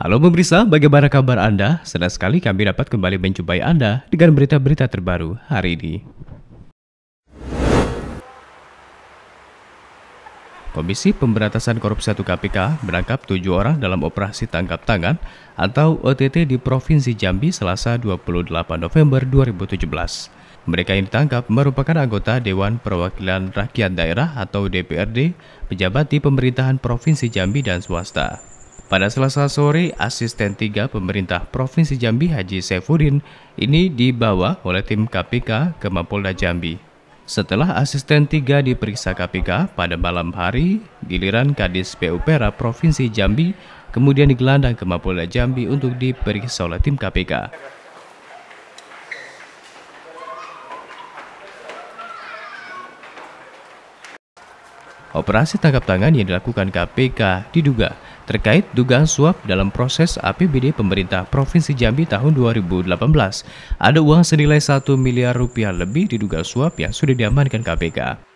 Halo pemirsa, bagaimana kabar Anda? Senang sekali kami dapat kembali menjumpai Anda dengan berita-berita terbaru hari ini. Komisi Pemberantasan Korupsi 1 KPK menangkap tujuh orang dalam operasi tangkap tangan atau OTT di Provinsi Jambi selasa 28 November 2017. Mereka yang ditangkap merupakan anggota Dewan Perwakilan Rakyat Daerah atau DPRD, pejabat di pemerintahan Provinsi Jambi dan swasta. Pada selasa sore, asisten 3 pemerintah Provinsi Jambi Haji Saifuddin ini dibawa oleh tim KPK ke Mapolda Jambi. Setelah asisten 3 diperiksa KPK pada malam hari, giliran Kadis PUPERA Provinsi Jambi kemudian digelandang ke Mapolda Jambi untuk diperiksa oleh tim KPK. Operasi tangkap tangan yang dilakukan KPK diduga terkait dugaan suap dalam proses APBD pemerintah Provinsi Jambi tahun 2018. Ada uang senilai 1 miliar rupiah lebih diduga suap yang sudah diamankan KPK.